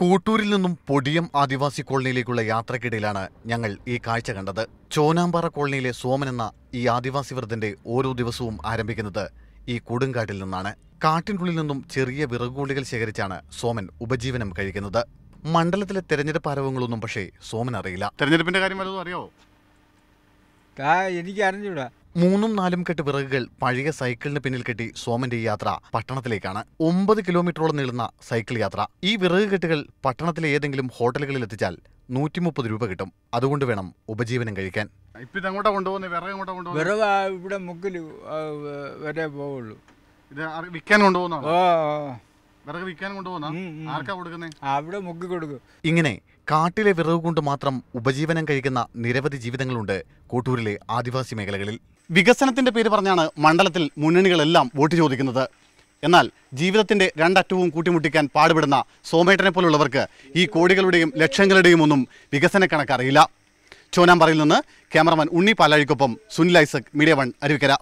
കൂട്ടൂരിൽ നിന്നും പൊടിയം ആദിവാസി കോളനിയിലേക്കുള്ള യാത്രക്കിടയിലാണ് ഞങ്ങൾ ഈ കാഴ്ച കണ്ടത് ചോനാമ്പാറ കോളനിയിലെ സോമൻ എന്ന ഈ ആദിവാസി വൃദ്ധന്റെ ഓരോ ദിവസവും ആരംഭിക്കുന്നത് ഈ കൊടുങ്കാട്ടിൽ നിന്നാണ് കാട്ടിനുള്ളിൽ നിന്നും ചെറിയ വിറകുകൂളികൾ ശേഖരിച്ചാണ് സോമൻ ഉപജീവനം കഴിക്കുന്നത് മണ്ഡലത്തിലെ തെരഞ്ഞെടുപ്പ് ആരവങ്ങളൊന്നും പക്ഷേ സോമൻ അറിയില്ല തെരഞ്ഞെടുപ്പിന്റെ കാര്യം അറിയോ എനിക്ക് അറിഞ്ഞൂടാ മൂന്നും നാലും കെട്ട് വിറകുകൾ പഴയ സൈക്കിളിന് പിന്നിൽ കെട്ടി സോമന്റെ യാത്ര പട്ടണത്തിലേക്കാണ് ഒമ്പത് കിലോമീറ്ററോളം നീളുന്ന സൈക്കിൾ യാത്ര ഈ വിറക് കെട്ടുകൾ പട്ടണത്തിലെ ഏതെങ്കിലും ഹോട്ടലുകളിൽ എത്തിച്ചാൽ നൂറ്റി മുപ്പത് രൂപ കിട്ടും അതുകൊണ്ട് വേണം ഉപജീവനം കഴിക്കാൻ വിറക് ഇവിടെ മുക്കിൽ വരെ പോവുള്ളൂ ഇത് അവിടെ മുക്കി കൊടുക്കും ഇങ്ങനെ കാട്ടിലെ വിറക് കൊണ്ട് മാത്രം ഉപജീവനം കഴിക്കുന്ന നിരവധി ജീവിതങ്ങളുണ്ട് കോട്ടൂരിലെ ആദിവാസി മേഖലകളിൽ വികസനത്തിൻ്റെ പേര് പറഞ്ഞാണ് മണ്ഡലത്തിൽ മുന്നണികളെല്ലാം വോട്ട് ചോദിക്കുന്നത് എന്നാൽ ജീവിതത്തിൻ്റെ രണ്ടറ്റവും കൂട്ടിമുട്ടിക്കാൻ പാടുപെടുന്ന സോമേട്ടനെ പോലുള്ളവർക്ക് ഈ കോടികളുടെയും ലക്ഷങ്ങളുടെയും ഒന്നും വികസന കണക്കറിയില്ല ചോനാമ്പറയിൽ നിന്ന് ക്യാമറമാൻ ഉണ്ണി പാലാഴിക്കൊപ്പം സുനിൽ ഐസക് മീഡിയ വൺ അരുവിക്കര